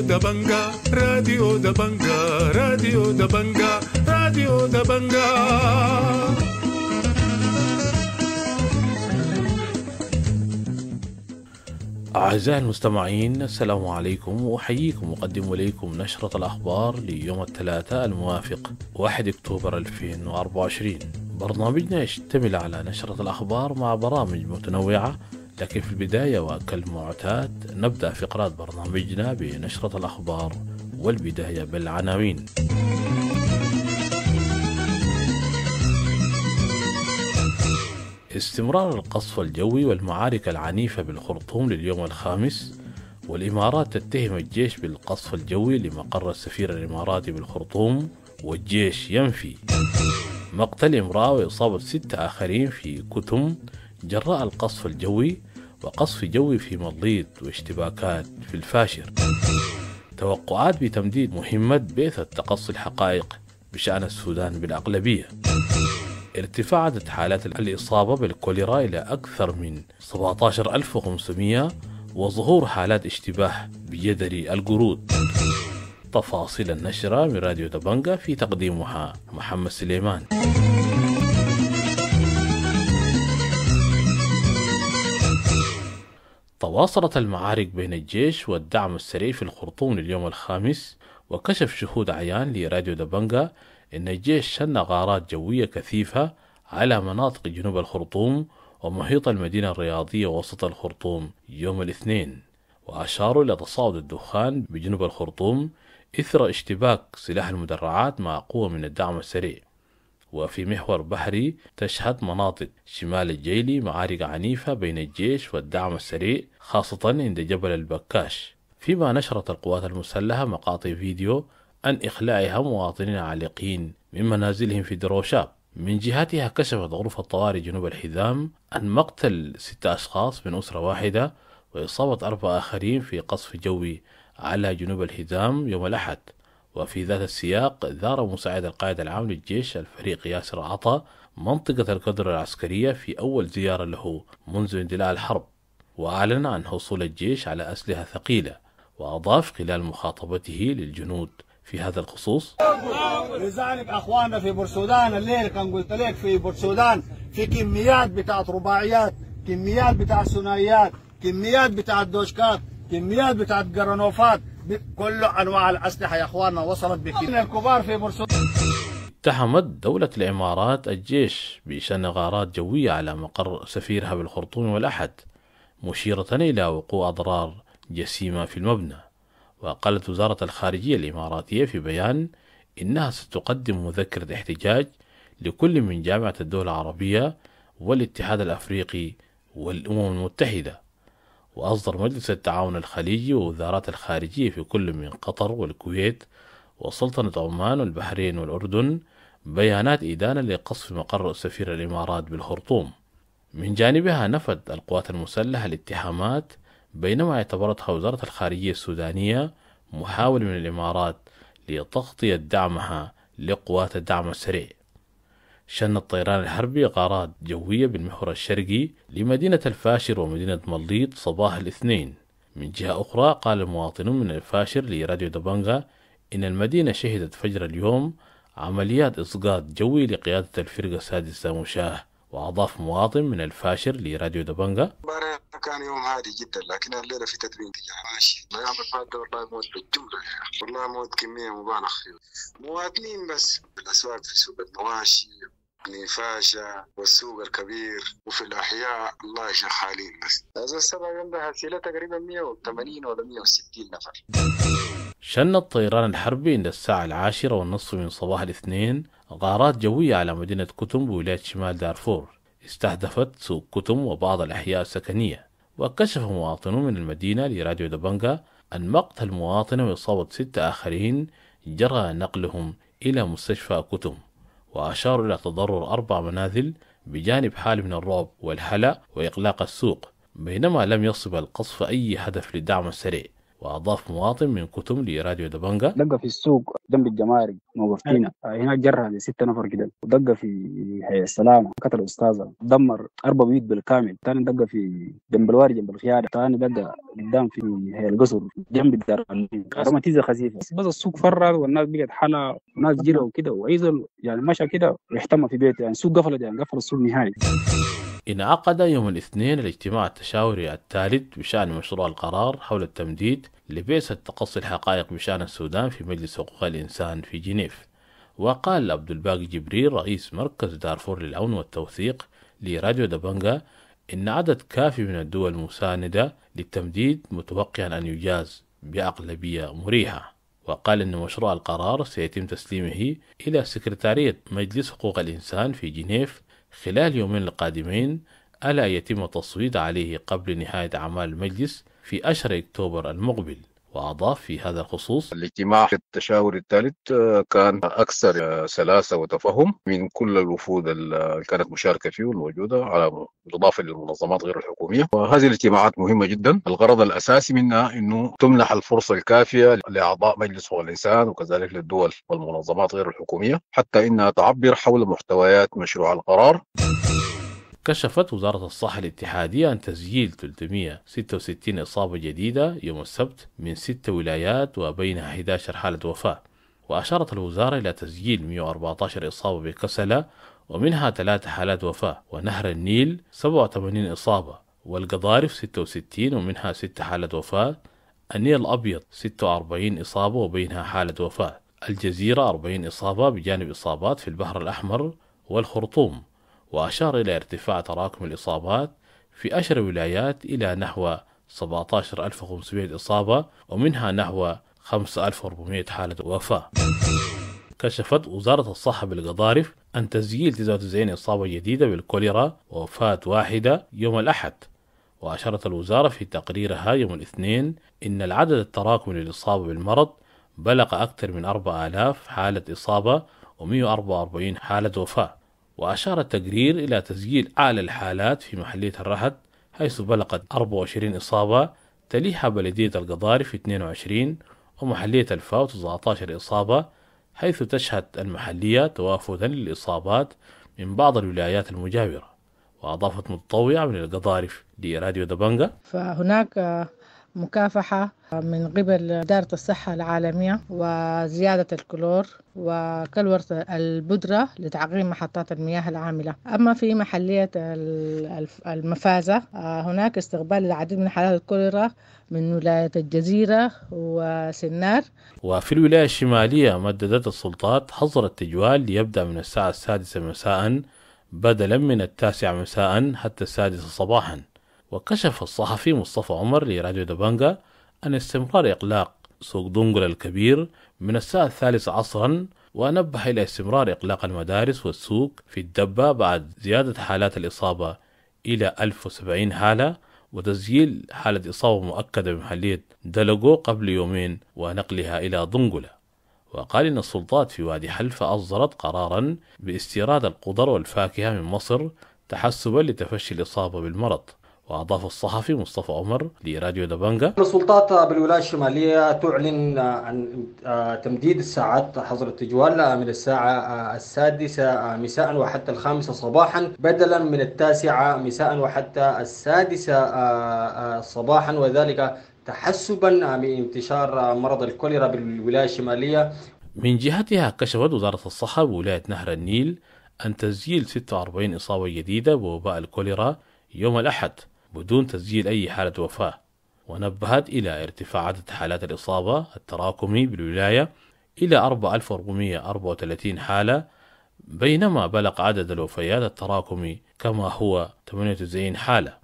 دبنجا راديو دبنجا راديو دبنجا راديو دبنجا أعزائي المستمعين السلام عليكم وأحييكم وأقدم إليكم نشرة الأخبار ليوم الثلاثاء الموافق 1 أكتوبر 2024 برنامجنا يشتمل على نشرة الأخبار مع برامج متنوعة لكن في البداية وكالمعتاد نبدأ فقرات برنامجنا بنشرة الأخبار والبداية بالعناوين استمرار القصف الجوي والمعارك العنيفة بالخرطوم لليوم الخامس والإمارات تتهم الجيش بالقصف الجوي لمقر السفير الإماراتي بالخرطوم والجيش ينفي مقتل امرأة وإصابة ستة آخرين في كتم جراء القصف الجوي وقصف جوي في مضيط واشتباكات في الفاشر توقعات بتمديد مهمة بعثة تقصي الحقائق بشأن السودان بالأغلبية عدد حالات الإصابة بالكوليرا إلى أكثر من 17500 وظهور حالات اشتباه بجدري القرود تفاصيل النشرة من راديو تبنجا في تقديمها محمد سليمان تواصلت المعارك بين الجيش والدعم السريع في الخرطوم لليوم الخامس وكشف شهود عيان لراديو دبنجا أن الجيش شن غارات جوية كثيفة على مناطق جنوب الخرطوم ومحيط المدينة الرياضية وسط الخرطوم يوم الاثنين وأشاروا إلى تصاعد الدخان بجنوب الخرطوم إثر اشتباك سلاح المدرعات مع قوة من الدعم السريع وفي محور بحري تشهد مناطق شمال الجيلي معارك عنيفة بين الجيش والدعم السريع خاصة عند جبل البكاش فيما نشرت القوات المسلحة مقاطع فيديو عن إخلاعها مواطنين عالقين من منازلهم في دروشاب من جهتها كشفت غرفة طوارئ جنوب الحزام عن مقتل ستة أشخاص من أسرة واحدة وإصابة أربعة آخرين في قصف جوي على جنوب الحزام يوم الأحد وفي ذات السياق زار مساعد القائد العام للجيش الفريق ياسر عطا منطقة القدرة العسكرية في أول زيارة له منذ اندلاع الحرب وأعلن عن حصول الجيش على أسلحة ثقيلة وأضاف خلال مخاطبته للجنود في هذا الخصوص لذلك أخواننا في بورسودان الليل كان قلت لك في بورسودان في كميات بتاعت رباعيات كميات بتاعت ثنائيات كميات بتاعت دوشكات كميات بتاعت جرانوفات بكل انواع الاسلحه يا اخواننا وصلت بكثير الكبار في مرسول اتهمت دولة الإمارات الجيش بشن غارات جوية على مقر سفيرها بالخرطوم والأحد مشيرة إلى وقوع أضرار جسيمة في المبنى وقالت وزارة الخارجية الإماراتية في بيان إنها ستقدم مذكرة احتجاج لكل من جامعة الدول العربية والاتحاد الأفريقي والأمم المتحدة وأصدر مجلس التعاون الخليجي ووزارات الخارجية في كل من قطر والكويت وسلطنة عمان والبحرين والأردن بيانات إدانة لقصف مقر سفير الإمارات بالخرطوم من جانبها نفت القوات المسلحة الاتهامات بينما اعتبرتها وزارة الخارجية السودانية محاولة من الإمارات لتغطية دعمها لقوات الدعم السريع شن الطيران الحربي غارات جوية بالمحور الشرقي لمدينة الفاشر ومدينة مليط صباح الاثنين من جهة أخرى قال المواطنون من الفاشر لراديو دبنغا إن المدينة شهدت فجر اليوم عمليات إسقاط جوي لقيادة الفرقة السادسة مشاه وأضاف مواطن من الفاشر لراديو دبنغا كان يوم هادي جدا لكن الليلة في تدريب يعني ماشي الأيام اللي فاتت والله موت بالجملة يا والله موت كمية مبالغ فيها مواطنين بس بالأسواق في سوق المواشي نيفاشا والسوق الكبير وفي الأحياء الله حالين بس هذا السبعة عندها سيلة تقريبا 180 ولا 160 نفر شن الطيران الحربي عند الساعة العاشرة والنصف من صباح الاثنين غارات جوية على مدينة كتم بولاية شمال دارفور استهدفت سوق كتم وبعض الأحياء السكنية وكشف مواطنون من المدينة لراديو دبنجا أن مقتل مواطن وإصابة ستة آخرين جرى نقلهم إلى مستشفى كتم وأشار إلى تضرر أربع منازل بجانب حال من الرعب والهلع وإقلاق السوق بينما لم يصب القصف أي هدف للدعم السريع واضاف مواطن من كتم لراديو دبنجا دقه في السوق جنب الجمارك موقفتينا أيوة. آه، هناك جرها لست نفر كده ودقه في حي السلامه قتل استاذه دمر اربع بيوت بالكامل ثاني دقه في جنب الواري جنب الخيار ثاني دقه قدام في حي القصر جنب الدار روماتيزه خفيفه بس السوق فرر والناس بقت حلا ناس جرى وكده وعيزل يعني مشى كده واحتمى في بيته يعني السوق قفلت يعني قفل السوق نهائي انعقد يوم الاثنين الاجتماع التشاوري الثالث بشأن مشروع القرار حول التمديد لبعثة تقصي الحقائق بشأن السودان في مجلس حقوق الإنسان في جنيف وقال عبد الباقي جبريل رئيس مركز دارفور للعون والتوثيق لراديو دابنغا إن عدد كافي من الدول المساندة للتمديد متوقعا أن يجاز بأغلبية مريحة وقال أن مشروع القرار سيتم تسليمه إلى سكرتارية مجلس حقوق الإنسان في جنيف خلال اليومين القادمين ألا يتم التصويت عليه قبل نهاية أعمال المجلس في أشهر أكتوبر المقبل وأعضاء في هذا الخصوص الاجتماع في التشاور الثالث آه، كان أكثر آه، سلاسة وتفهم من كل الوفود اللي كانت مشاركة فيه الموجودة على بالإضافة للمنظمات غير الحكومية وهذه الاجتماعات مهمة جدا الغرض الأساسي منها أنه تمنح الفرصة الكافية لأعضاء مجلس حقوق الإنسان وكذلك للدول والمنظمات غير الحكومية حتى أنها تعبر حول محتويات مشروع القرار كشفت وزارة الصحة الاتحادية عن تسجيل 366 إصابة جديدة يوم السبت من 6 ولايات وبينها 11 حالة وفاة وأشارت الوزارة إلى تسجيل 114 إصابة بكسلة ومنها 3 حالات وفاة ونهر النيل 87 إصابة والقضارف 66 ومنها 6 حالات وفاة النيل الأبيض 46 إصابة وبينها حالة وفاة الجزيرة 40 إصابة بجانب إصابات في البحر الأحمر والخرطوم وأشار إلى ارتفاع تراكم الإصابات في أشهر ولايات إلى نحو 17500 إصابة ومنها نحو 5400 حالة وفاة كشفت وزارة الصحة بالقضارف عن تسجيل 99 إصابة جديدة بالكوليرا ووفاة واحدة يوم الأحد وأشارت الوزارة في تقريرها يوم الاثنين إن العدد التراكمي للإصابة بالمرض بلغ أكثر من 4000 حالة إصابة و144 حالة وفاة وأشار التقرير إلى تسجيل أعلى الحالات في محلية الرحت حيث بلغت 24 إصابة تليها بلدية القضاري في 22 ومحلية الفاو 19 إصابة حيث تشهد المحلية توافدا للإصابات من بعض الولايات المجاورة وأضافت متطوعة من القضارف لراديو دبنجا فهناك مكافحة من قبل إدارة الصحة العالمية وزيادة الكلور وكلورة البودرة لتعقيم محطات المياه العاملة أما في محلية المفازة آه، هناك استقبال العديد من حالات الكوليرا من ولاية الجزيرة وسنار وفي الولاية الشمالية مددت السلطات حظر التجوال ليبدأ من الساعة السادسة مساء بدلا من التاسعة مساء حتى السادسة صباحا وكشف الصحفي مصطفى عمر لراديو دبانجا أن استمرار إقلاق سوق دونجل الكبير من الساعة الثالثة عصرا ونبه إلى استمرار إقلاق المدارس والسوق في الدبة بعد زيادة حالات الإصابة إلى 1070 حالة وتسجيل حالة إصابة مؤكدة بمحلية دلغو قبل يومين ونقلها إلى دنجلة وقال إن السلطات في وادي حلفة أصدرت قرارا باستيراد القدر والفاكهة من مصر تحسبا لتفشي الإصابة بالمرض وأضاف الصحفي مصطفى عمر لراديو دبنجا السلطات بالولاية الشمالية تعلن عن تمديد الساعات حظر التجوال من الساعة السادسة مساء وحتى الخامسة صباحا بدلا من التاسعة مساء وحتى السادسة صباحا وذلك تحسبا من انتشار مرض الكوليرا بالولاية الشمالية من جهتها كشفت وزارة الصحة بولاية نهر النيل أن تسجيل 46 إصابة جديدة بوباء الكوليرا يوم الأحد بدون تسجيل أي حالة وفاة ونبهت إلى ارتفاع عدد حالات الإصابة التراكمي بالولاية إلى 4434 حالة بينما بلغ عدد الوفيات التراكمي كما هو 98 حالة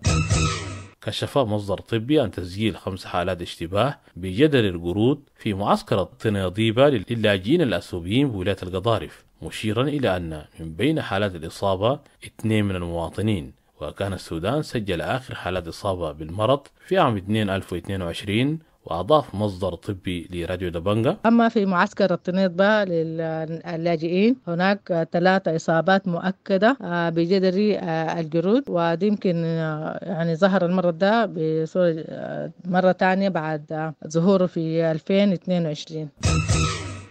كشف مصدر طبي عن تسجيل خمس حالات اشتباه بجدل القرود في معسكر الطنيضيبة للاجئين الأثيوبيين بولاية القضارف مشيرا إلى أن من بين حالات الإصابة اثنين من المواطنين وكان السودان سجل آخر حالات إصابة بالمرض في عام 2022 وأضاف مصدر طبي لراديو دبنجا أما في معسكر الطنيطبة للاجئين هناك ثلاثة إصابات مؤكدة آه، بجدري آه، الجرود ودي يمكن آه، يعني ظهر المرض ده بصورة مرة ثانية بعد ظهوره في 2022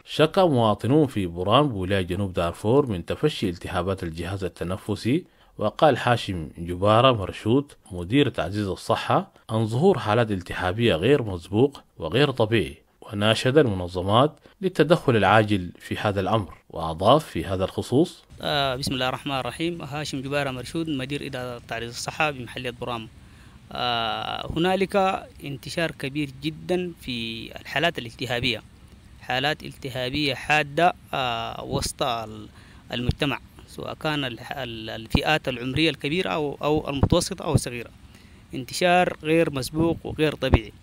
شكا مواطنون في بوران بولاية جنوب دارفور من تفشي التهابات الجهاز التنفسي وقال حاشم جبارة مرشود مدير تعزيز الصحة أن ظهور حالات التهابية غير مسبوق وغير طبيعي وناشد المنظمات للتدخل العاجل في هذا الأمر وأضاف في هذا الخصوص آه بسم الله الرحمن الرحيم هاشم جبارة مرشود مدير إدارة تعزيز الصحة بمحلية برام آه هنالك انتشار كبير جدا في الحالات الالتهابية حالات التهابية حادة آه وسط المجتمع سواء كان الفئات العمرية الكبيرة أو, المتوسطة أو الصغيرة انتشار غير مسبوق وغير طبيعي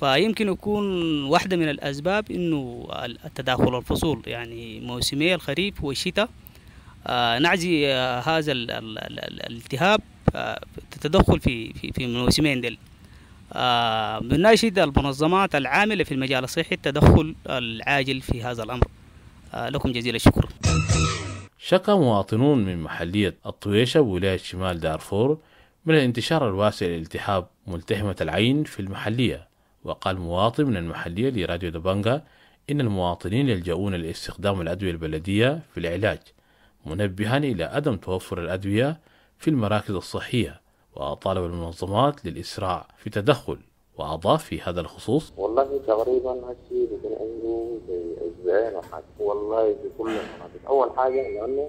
فيمكن يكون واحدة من الأسباب إنه التداخل الفصول يعني موسمي الخريف والشتاء آه، نعزي آه، هذا الالتهاب تتدخل آه، في في الموسمين دل بناشد المنظمات العاملة في المجال الصحي التدخل العاجل في هذا الأمر لكم جزيل الشكر شكى مواطنون من محلية الطويشة بولاية شمال دارفور من الانتشار الواسع لالتهاب ملتهمة العين في المحلية وقال مواطن من المحلية لراديو دبانغا إن المواطنين يلجؤون لاستخدام الأدوية البلدية في العلاج منبها إلى عدم توفر الأدوية في المراكز الصحية وطالب المنظمات للإسراع في تدخل وأضاف في هذا الخصوص والله تقريبا هالشيء بيكون عنده زي أو والله في كل المناطق أول حاجة لأنه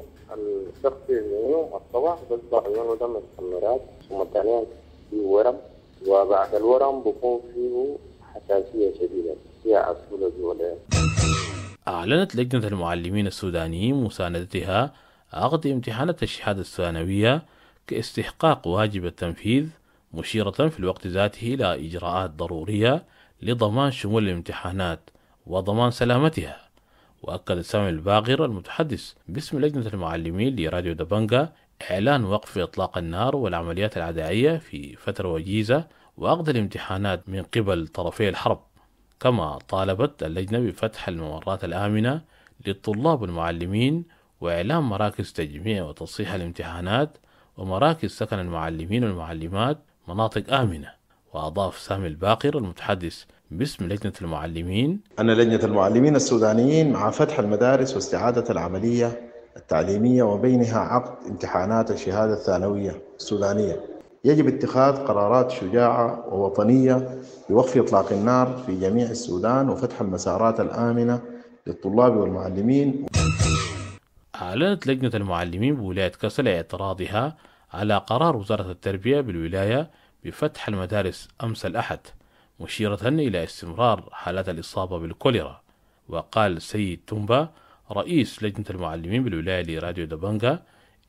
الشخص يوم الصباح بيصبح عيونه دم مستمرات ثم ثانيا في ورم وبعد الورم بكون فيه حساسية شديدة فيها أسئلة جوالية أعلنت لجنة المعلمين السودانيين مساندتها عقد امتحانات الشهادة الثانوية كاستحقاق واجب التنفيذ مشيرة في الوقت ذاته إلى إجراءات ضرورية لضمان شمول الامتحانات وضمان سلامتها وأكد سامي الباغر المتحدث باسم لجنة المعلمين لراديو دبنجا إعلان وقف إطلاق النار والعمليات العدائية في فترة وجيزة وعقد الامتحانات من قبل طرفي الحرب كما طالبت اللجنة بفتح الممرات الآمنة للطلاب والمعلمين وإعلان مراكز تجميع وتصحيح الامتحانات ومراكز سكن المعلمين والمعلمات مناطق آمنة وأضاف سامي الباقر المتحدث باسم لجنة المعلمين أن لجنة المعلمين السودانيين مع فتح المدارس واستعادة العملية التعليمية وبينها عقد امتحانات الشهادة الثانوية السودانية يجب اتخاذ قرارات شجاعة ووطنية بوقف إطلاق النار في جميع السودان وفتح المسارات الآمنة للطلاب والمعلمين أعلنت لجنة المعلمين بولاية كسل اعتراضها على قرار وزارة التربية بالولاية بفتح المدارس أمس الأحد مشيرة إلى استمرار حالات الإصابة بالكوليرا وقال سيد تومبا رئيس لجنة المعلمين بالولاية لراديو دبنجا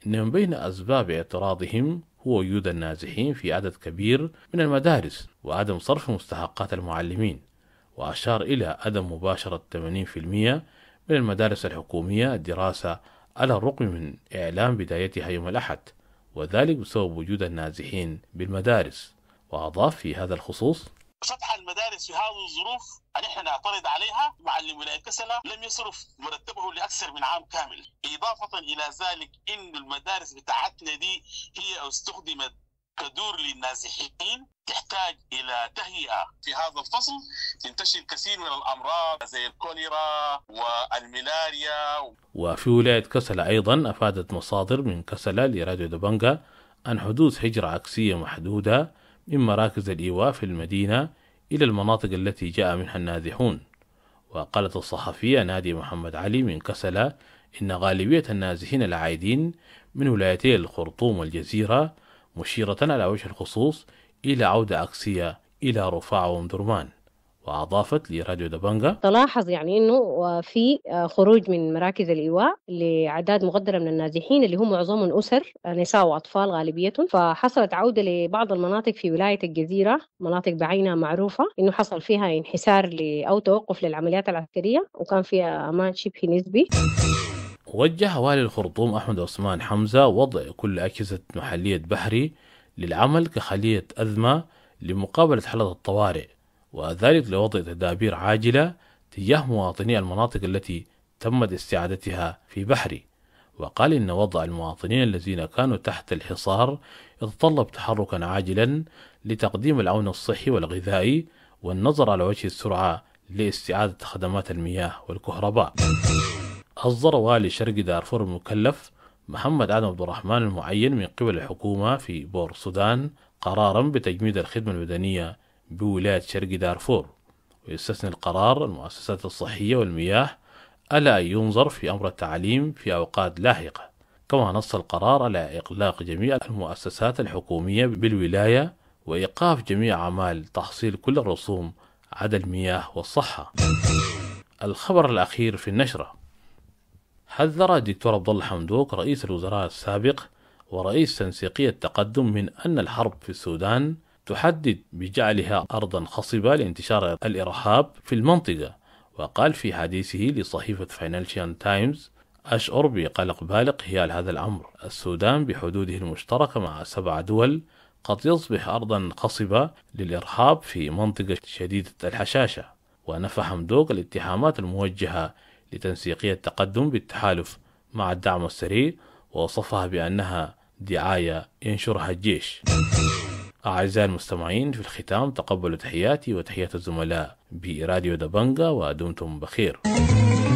إن من بين أسباب اعتراضهم هو وجود النازحين في عدد كبير من المدارس وعدم صرف مستحقات المعلمين وأشار إلى عدم مباشرة 80% من المدارس الحكومية الدراسة على الرغم من إعلان بدايتها يوم الأحد وذلك بسبب وجود النازحين بالمدارس وأضاف في هذا الخصوص فتح المدارس في هذه الظروف اللي احنا نعترض عليها معلم ولايه كسلة لم يصرف مرتبه لاكثر من عام كامل اضافه الى ذلك ان المدارس بتاعتنا دي هي استخدمت تدور للنازحين تحتاج الى تهيئه في هذا الفصل تنتشر كثير من الامراض زي الكوليرا والملاريا وفي ولايه كسلا ايضا افادت مصادر من كسلا لراديو دبنجا عن حدوث هجره عكسيه محدوده من مراكز الايواء في المدينه الى المناطق التي جاء منها النازحون وقالت الصحفيه نادي محمد علي من كسلا ان غالبيه النازحين العائدين من ولايتي الخرطوم والجزيره مشيرة على وجه الخصوص إلى عودة عكسية إلى رفاعة ومدرمان وأضافت لراديو دبنجا تلاحظ يعني أنه في آه، خروج من مراكز الإيواء لأعداد مقدرة من النازحين اللي هم معظمهم أسر آه، نساء وأطفال غالبيتهم فحصلت عودة لبعض المناطق في ولاية الجزيرة مناطق بعينها معروفة أنه حصل فيها انحسار أو توقف للعمليات العسكرية وكان فيها أمان شبه نسبي وجه والي الخرطوم أحمد عثمان حمزة وضع كل أجهزة محلية بحري للعمل كخلية أزمة لمقابلة حالة الطوارئ وذلك لوضع تدابير عاجلة تجاه مواطني المناطق التي تمت استعادتها في بحري وقال إن وضع المواطنين الذين كانوا تحت الحصار يتطلب تحركا عاجلا لتقديم العون الصحي والغذائي والنظر على وجه السرعة لاستعادة خدمات المياه والكهرباء أصدر والي شرقي دارفور المكلف محمد آدم عبد الرحمن المعين من قبل الحكومة في بور السودان قرارا بتجميد الخدمة المدنية بولاية شرقي دارفور ويستثني القرار المؤسسات الصحية والمياه ألا ينظر في أمر التعليم في أوقات لاحقة كما نص القرار على إغلاق جميع المؤسسات الحكومية بالولاية وإيقاف جميع أعمال تحصيل كل الرسوم عدا المياه والصحة الخبر الأخير في النشرة حذر الدكتور عبد الله حمدوك رئيس الوزراء السابق ورئيس تنسيقية التقدم من أن الحرب في السودان تحدد بجعلها أرضا خصبة لانتشار الإرهاب في المنطقة وقال في حديثه لصحيفة فاينانشيال تايمز أشعر بقلق بالغ حيال هذا الأمر السودان بحدوده المشتركة مع سبع دول قد يصبح أرضا خصبة للإرهاب في منطقة شديدة الحشاشة ونفى حمدوك الاتهامات الموجهة لتنسيقية التقدم بالتحالف مع الدعم السريع ووصفها بأنها دعاية ينشرها الجيش أعزائي المستمعين في الختام تقبلوا تحياتي وتحيات الزملاء براديو دبنجا ودمتم بخير